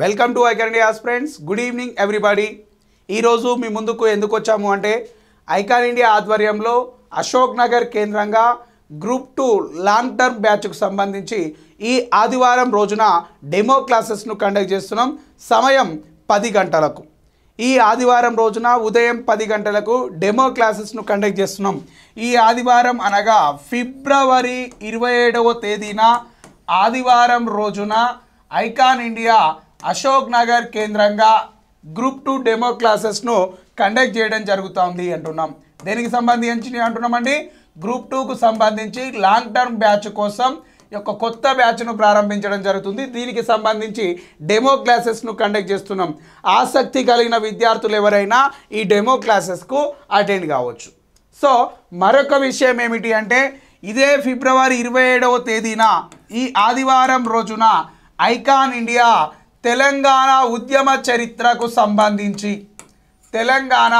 welcome to icon India friends good evening everybody ఈరోజు మీ ముందుకు ఎందుకు వచ్చాము అంటే ఐకాన్ ఇండియా ఆధ్వర్యంలో అశోక్ నగర్ కేంద్రంగా గ్రూప్ టూ లాంగ్ టర్మ్ బ్యాచ్కు సంబంధించి ఈ ఆదివారం రోజున డెమో క్లాసెస్ను కండక్ట్ చేస్తున్నాం సమయం పది గంటలకు ఈ ఆదివారం రోజున ఉదయం పది గంటలకు డెమో క్లాసెస్ను కండక్ట్ చేస్తున్నాం ఈ ఆదివారం అనగా ఫిబ్రవరి ఇరవై ఏడవ తేదీన ఆదివారం రోజున ఐకాన్ ఇండియా అశోక్ నగర్ కేంద్రంగా గ్రూప్ టూ డెమో క్లాసెస్ను కండక్ట్ చేయడం జరుగుతోంది అంటున్నాం దేనికి సంబంధించి అంటున్నామండి గ్రూప్ టూకు సంబంధించి లాంగ్ టర్మ్ బ్యాచ్ కోసం యొక్క కొత్త బ్యాచ్ను ప్రారంభించడం జరుగుతుంది దీనికి సంబంధించి డెమో క్లాసెస్ను కండక్ట్ చేస్తున్నాం ఆసక్తి కలిగిన విద్యార్థులు ఎవరైనా ఈ డెమో క్లాసెస్కు అటెండ్ కావచ్చు సో మరొక విషయం ఏమిటి అంటే ఇదే ఫిబ్రవరి ఇరవై ఏడవ తేదీన ఈ ఆదివారం రోజున ఐకాన్ ఇండియా తెలంగాణ ఉద్యమ చరిత్రకు సంబంధించి తెలంగాణ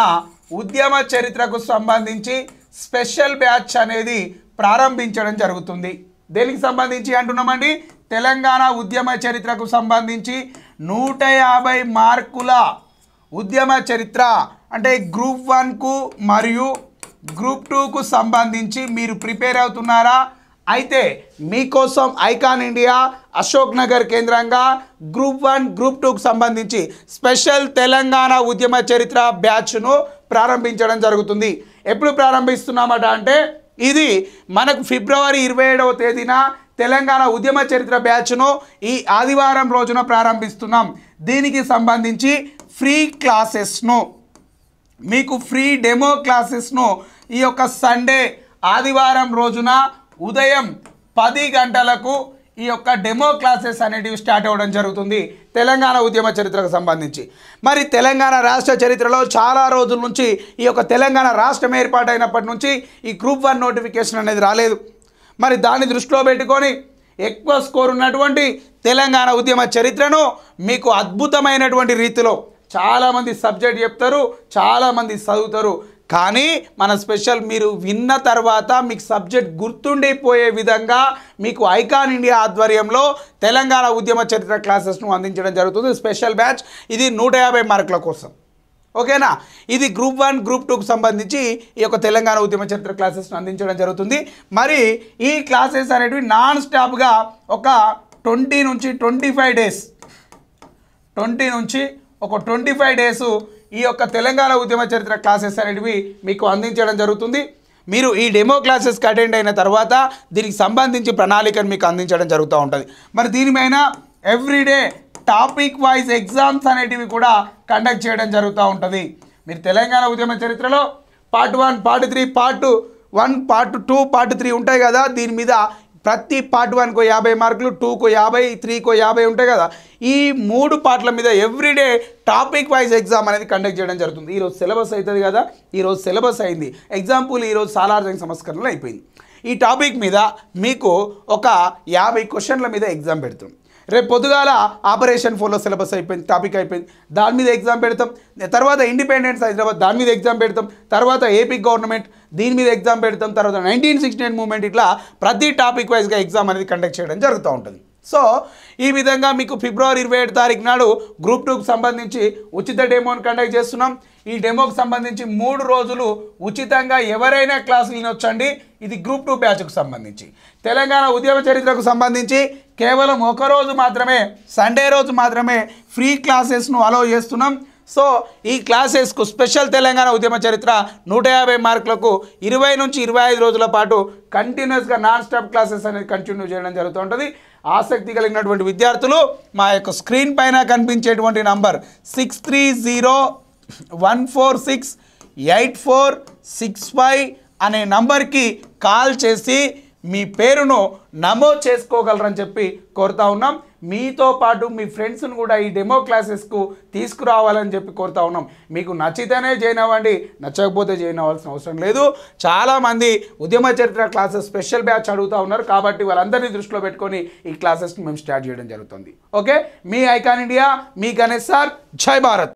ఉద్యమ చరిత్రకు సంబంధించి స్పెషల్ బ్యాచ్ అనేది ప్రారంభించడం జరుగుతుంది దేనికి సంబంధించి అంటున్నామండి తెలంగాణ ఉద్యమ చరిత్రకు సంబంధించి నూట యాభై మార్కుల ఉద్యమ చరిత్ర అంటే గ్రూప్ వన్కు మరియు గ్రూప్ టూకు సంబంధించి మీరు ప్రిపేర్ అవుతున్నారా అయితే మీకోసం ఐకాన్ ఇండియా అశోక్ నగర్ కేంద్రంగా గ్రూప్ వన్ గ్రూప్ టూకు సంబంధించి స్పెషల్ తెలంగాణ ఉద్యమ చరిత్ర బ్యాచ్ను ప్రారంభించడం జరుగుతుంది ఎప్పుడు ప్రారంభిస్తున్నామట అంటే ఇది మనకు ఫిబ్రవరి ఇరవై ఏడవ తేదీన తెలంగాణ ఉద్యమ చరిత్ర బ్యాచ్ను ఈ ఆదివారం రోజున ప్రారంభిస్తున్నాం దీనికి సంబంధించి ఫ్రీ క్లాసెస్ను మీకు ఫ్రీ డెమో క్లాసెస్ను ఈ యొక్క సండే ఆదివారం రోజున ఉదయం పది గంటలకు ఈ యొక్క డెమో క్లాసెస్ అనేటివి స్టార్ట్ అవ్వడం జరుగుతుంది తెలంగాణ ఉద్యమ చరిత్రకు సంబంధించి మరి తెలంగాణ రాష్ట్ర చరిత్రలో చాలా రోజుల నుంచి ఈ యొక్క తెలంగాణ రాష్ట్రం ఏర్పాటైనప్పటి నుంచి ఈ గ్రూప్ వన్ నోటిఫికేషన్ అనేది రాలేదు మరి దాన్ని దృష్టిలో పెట్టుకొని ఎక్కువ స్కోర్ ఉన్నటువంటి తెలంగాణ ఉద్యమ చరిత్రను మీకు అద్భుతమైనటువంటి రీతిలో చాలామంది సబ్జెక్ట్ చెప్తారు చాలామంది చదువుతారు కానీ మన స్పెషల్ మీరు విన్న తర్వాత మీకు సబ్జెక్ట్ గుర్తుండిపోయే విధంగా మీకు ఐకాన్ ఇండియా ఆధ్వర్యంలో తెలంగాణ ఉద్యమ చరిత్ర క్లాసెస్ను అందించడం జరుగుతుంది స్పెషల్ బ్యాచ్ ఇది నూట యాభై మార్కుల కోసం ఓకేనా ఇది గ్రూప్ వన్ గ్రూప్ టూకు సంబంధించి ఈ యొక్క తెలంగాణ ఉద్యమ చరిత్ర క్లాసెస్ను అందించడం జరుగుతుంది మరి ఈ క్లాసెస్ అనేటివి నాన్ స్టాప్గా ఒక ట్వంటీ నుంచి ట్వంటీ ఫైవ్ డేస్ ట్వంటీ నుంచి ఒక ట్వంటీ ఫైవ్ డేస్ ఈ యొక్క తెలంగాణ ఉద్యమ చరిత్ర క్లాసెస్ అనేటివి మీకు అందించడం జరుగుతుంది మీరు ఈ డెమో క్లాసెస్కి అటెండ్ అయిన తర్వాత దీనికి సంబంధించి ప్రణాళికను మీకు అందించడం జరుగుతూ ఉంటుంది మరి దీనిపైన ఎవ్రీడే టాపిక్ వైజ్ ఎగ్జామ్స్ అనేటివి కూడా కండక్ట్ చేయడం జరుగుతూ ఉంటుంది మీరు తెలంగాణ ఉద్యమ చరిత్రలో part one part three part one part two part three ఉంటాయి కదా దీని మీద ప్రతి పార్ట్ వన్కు యాభై మార్కులు టూకు యాభై త్రీకు యాభై ఉంటాయి కదా ఈ మూడు పార్ట్ల మీద ఎవ్రీడే టాపిక్ వైజ్ ఎగ్జామ్ అనేది కండక్ట్ చేయడం జరుగుతుంది ఈరోజు సిలబస్ అవుతుంది కదా ఈరోజు సిలబస్ అయింది ఎగ్జాంపుల్ ఈరోజు సాలార్జంగ్ సంస్కరణలు అయిపోయింది ఈ టాపిక్ మీద మీకు ఒక యాభై క్వశ్చన్ల మీద ఎగ్జామ్ పెడుతుంది రేపు పొద్దుగాల ఆపరేషన్ ఫోలో సిలబస్ అయిపోయింది టాపిక్ అయిపోయింది దాని మీద ఎగ్జామ్ పెడతాం తర్వాత ఇండిపెండెన్స్ హైదరాబాద్ దాని మీద ఎగ్జామ్ పెడతాం తర్వాత ఏపీ గవర్నమెంట్ దీని మీద ఎగ్జామ్ పెడతాం తర్వాత నైన్టీన్ సిక్స్టీ నైన్ మూమెంట్ ఇట్లా ప్రతి టాపిక్ వైజ్గా ఎగ్జామ్ అనేది కండక్ట్ చేయడం జరుగుతూ ఉంటుంది సో ఈ విధంగా మీకు ఫిబ్రవరి ఇరవై ఏడు తారీఖు నాడు గ్రూప్ టూకి సంబంధించి ఉచిత డెమోని కండక్ట్ చేస్తున్నాం ఈ డెమోకి సంబంధించి మూడు రోజులు ఉచితంగా ఎవరైనా క్లాసులు వినొచ్చండి ఇది గ్రూప్ టూ బ్యాచ్కు సంబంధించి తెలంగాణ ఉద్యమ చరిత్రకు సంబంధించి కేవలం ఒక రోజు మాత్రమే సండే రోజు మాత్రమే ఫ్రీ క్లాసెస్ను అలో చేస్తున్నాం సో ఈ క్లాసెస్కు స్పెషల్ తెలంగాణ ఉద్యమ చరిత్ర నూట యాభై మార్కులకు ఇరవై నుంచి ఇరవై ఐదు రోజుల పాటు కంటిన్యూస్గా నాన్ స్టాప్ క్లాసెస్ అనేది కంటిన్యూ చేయడం జరుగుతుంటుంది ఆసక్తి కలిగినటువంటి విద్యార్థులు మా యొక్క స్క్రీన్ పైన కనిపించేటువంటి number six three zero one four six eight four six five అనే నంబర్కి కాల్ చేసి మీ పేరును నమోదు చేసుకోగలరని చెప్పి కోరుతా ఉన్నాం మీతో పాటు మీ ఫ్రెండ్స్ను కూడా ఈ డెమో క్లాసెస్కు తీసుకురావాలని చెప్పి కోరుతా ఉన్నాం మీకు నచ్చితేనే జాయిన్ అవ్వండి నచ్చకపోతే జాయిన్ అవ్వాల్సిన అవసరం లేదు చాలామంది ఉద్యమ చరిత్ర క్లాసెస్ స్పెషల్ బ్యాచ్ అడుగుతూ ఉన్నారు కాబట్టి వాళ్ళందరినీ దృష్టిలో పెట్టుకొని ఈ క్లాసెస్ని మేము స్టార్ట్ చేయడం జరుగుతుంది ఓకే మీ ఐకాన్ ఇండియా మీ గణేష్ సార్ జై భారత్